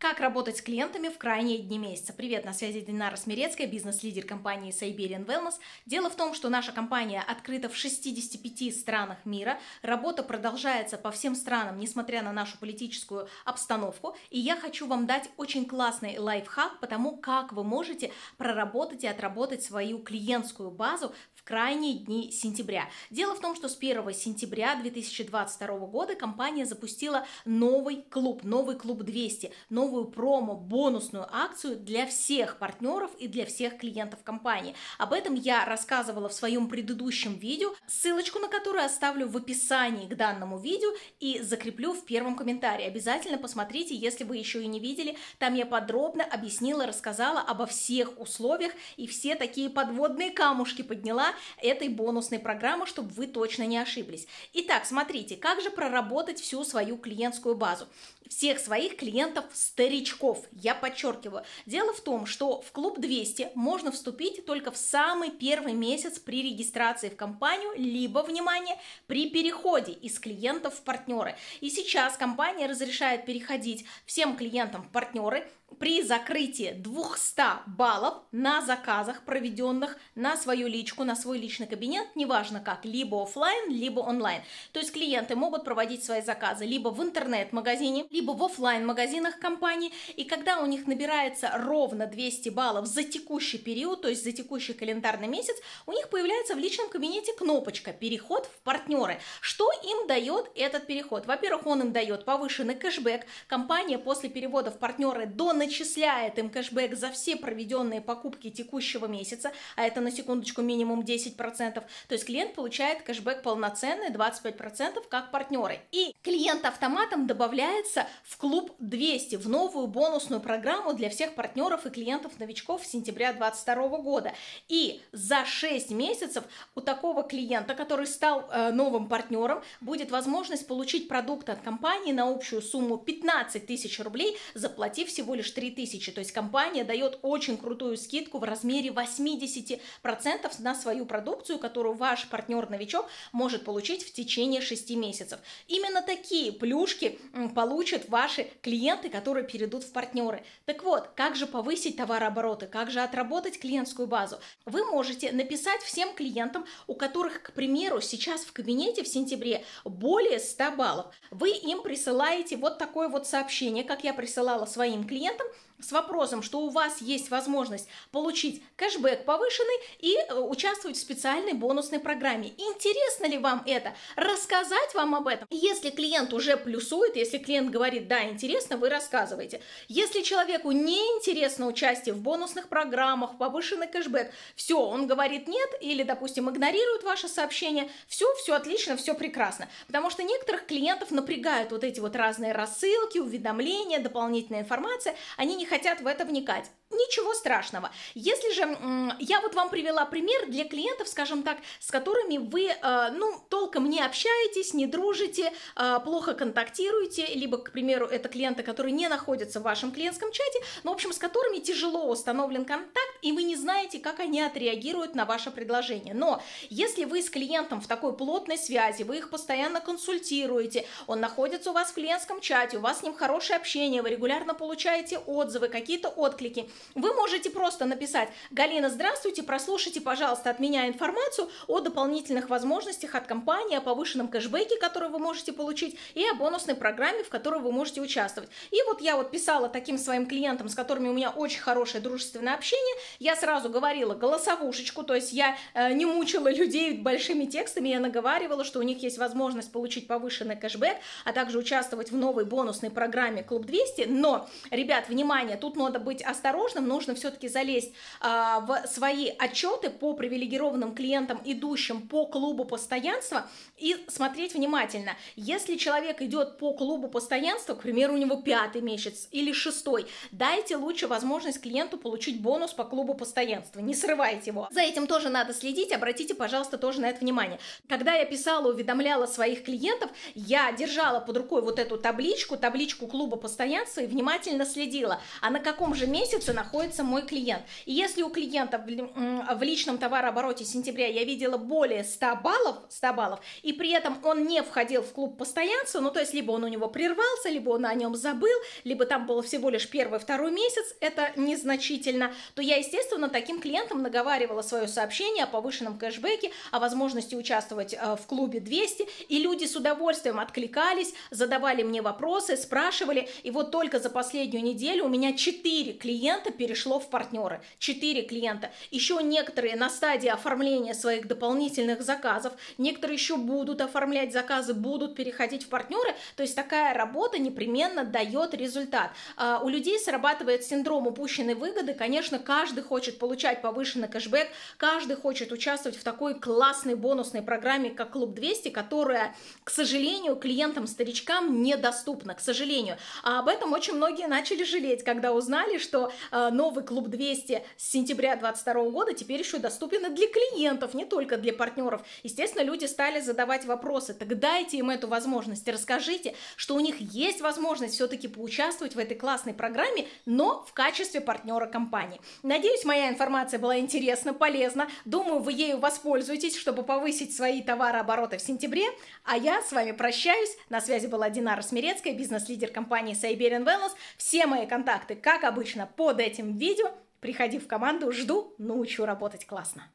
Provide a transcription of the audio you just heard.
Как работать с клиентами в крайние дни месяца? Привет, на связи Динара Смирецкая, бизнес-лидер компании Siberian Wellness. Дело в том, что наша компания открыта в 65 странах мира. Работа продолжается по всем странам, несмотря на нашу политическую обстановку. И я хочу вам дать очень классный лайфхак по тому, как вы можете проработать и отработать свою клиентскую базу в крайние дни сентября. Дело в том, что с 1 сентября 2022 года компания запустила новый клуб, новый клуб 200, новый новую промо-бонусную акцию для всех партнеров и для всех клиентов компании. Об этом я рассказывала в своем предыдущем видео, ссылочку на которое оставлю в описании к данному видео и закреплю в первом комментарии. Обязательно посмотрите, если вы еще и не видели. Там я подробно объяснила, рассказала обо всех условиях и все такие подводные камушки подняла этой бонусной программы, чтобы вы точно не ошиблись. Итак, смотрите, как же проработать всю свою клиентскую базу всех своих клиентов старичков. Я подчеркиваю. Дело в том, что в клуб 200 можно вступить только в самый первый месяц при регистрации в компанию, либо, внимание, при переходе из клиентов в партнеры. И сейчас компания разрешает переходить всем клиентам в партнеры при закрытии 200 баллов на заказах, проведенных на свою личку, на свой личный кабинет, неважно как, либо офлайн, либо онлайн. То есть клиенты могут проводить свои заказы либо в интернет-магазине, либо в офлайн магазинах компании. И когда у них набирается ровно 200 баллов за текущий период, то есть за текущий календарный месяц, у них появляется в личном кабинете кнопочка «Переход в партнеры». Что им дает этот переход? Во-первых, он им дает повышенный кэшбэк. Компания после перевода в партнеры доначисляет им кэшбэк за все проведенные покупки текущего месяца, а это на секундочку минимум 10%. То есть клиент получает кэшбэк полноценный 25% как партнеры. И клиент автоматом добавляется добавиться в клуб 200, в новую бонусную программу для всех партнеров и клиентов-новичков с сентября 2022 года. И за 6 месяцев у такого клиента, который стал э, новым партнером, будет возможность получить продукт от компании на общую сумму 15 тысяч рублей, заплатив всего лишь 3 тысячи. То есть компания дает очень крутую скидку в размере 80% на свою продукцию, которую ваш партнер-новичок может получить в течение 6 месяцев. Именно такие плюшки получат получат ваши клиенты, которые перейдут в партнеры. Так вот, как же повысить товарообороты, как же отработать клиентскую базу? Вы можете написать всем клиентам, у которых, к примеру, сейчас в кабинете в сентябре более 100 баллов. Вы им присылаете вот такое вот сообщение, как я присылала своим клиентам, с вопросом, что у вас есть возможность получить кэшбэк повышенный и э, участвовать в специальной бонусной программе. Интересно ли вам это? Рассказать вам об этом? Если клиент уже плюсует, если клиент говорит, да, интересно, вы рассказываете. Если человеку не интересно участие в бонусных программах, повышенный кэшбэк, все, он говорит нет или, допустим, игнорирует ваше сообщение, все, все отлично, все прекрасно. Потому что некоторых клиентов напрягают вот эти вот разные рассылки, уведомления, дополнительная информация, они не хотят в это вникать ничего страшного. Если же я вот вам привела пример для клиентов, скажем так, с которыми вы, э, ну, толком не общаетесь, не дружите, э, плохо контактируете, либо, к примеру, это клиенты, которые не находятся в вашем клиентском чате, но, ну, в общем, с которыми тяжело установлен контакт, и вы не знаете, как они отреагируют на ваше предложение. Но если вы с клиентом в такой плотной связи, вы их постоянно консультируете, он находится у вас в клиентском чате, у вас с ним хорошее общение, вы регулярно получаете отзывы, какие-то отклики, вы можете просто написать «Галина, здравствуйте, прослушайте, пожалуйста, от меня информацию о дополнительных возможностях от компании, о повышенном кэшбэке, который вы можете получить, и о бонусной программе, в которой вы можете участвовать». И вот я вот писала таким своим клиентам, с которыми у меня очень хорошее дружественное общение, я сразу говорила голосовушечку, то есть я э, не мучила людей большими текстами, я наговаривала, что у них есть возможность получить повышенный кэшбэк, а также участвовать в новой бонусной программе «Клуб 200», но, ребят, внимание, тут надо быть осторожным, возможным, нужно все-таки залезть а, в свои отчеты по привилегированным клиентам, идущим по клубу постоянства, и смотреть внимательно. Если человек идет по клубу постоянства, к примеру, у него пятый месяц или шестой, дайте лучше возможность клиенту получить бонус по клубу постоянства, не срывайте его. За этим тоже надо следить, обратите, пожалуйста, тоже на это внимание. Когда я писала, уведомляла своих клиентов, я держала под рукой вот эту табличку, табличку клуба постоянства и внимательно следила, а на каком же месяце находится мой клиент. И если у клиента в, в личном товарообороте сентября я видела более 100 баллов, 100 баллов, и при этом он не входил в клуб постоянства, ну то есть либо он у него прервался, либо он о нем забыл, либо там было всего лишь первый-второй месяц, это незначительно, то я, естественно, таким клиентам наговаривала свое сообщение о повышенном кэшбэке, о возможности участвовать э, в клубе 200, и люди с удовольствием откликались, задавали мне вопросы, спрашивали, и вот только за последнюю неделю у меня 4 клиента клиента перешло в партнеры. Четыре клиента. Еще некоторые на стадии оформления своих дополнительных заказов, некоторые еще будут оформлять заказы, будут переходить в партнеры. То есть такая работа непременно дает результат. А, у людей срабатывает синдром упущенной выгоды. Конечно, каждый хочет получать повышенный кэшбэк, каждый хочет участвовать в такой классной бонусной программе, как Клуб 200, которая, к сожалению, клиентам-старичкам недоступна, к сожалению. А об этом очень многие начали жалеть, когда узнали, что а, а, новый клуб 200 с сентября 2022 года теперь еще доступен и для клиентов, не только для партнеров. Естественно, люди стали задавать вопросы, так дайте им эту возможность, расскажите, что у них есть возможность все-таки поучаствовать в этой классной программе, но в качестве партнера компании. Надеюсь, моя информация была интересна, полезна. Думаю, вы ею воспользуетесь, чтобы повысить свои товарообороты в сентябре. А я с вами прощаюсь. На связи была Динара Смирецкая, бизнес-лидер компании Siberian Wellness. Все мои контакты, как обычно, под под этим видео. Приходи в команду, жду, научу работать классно.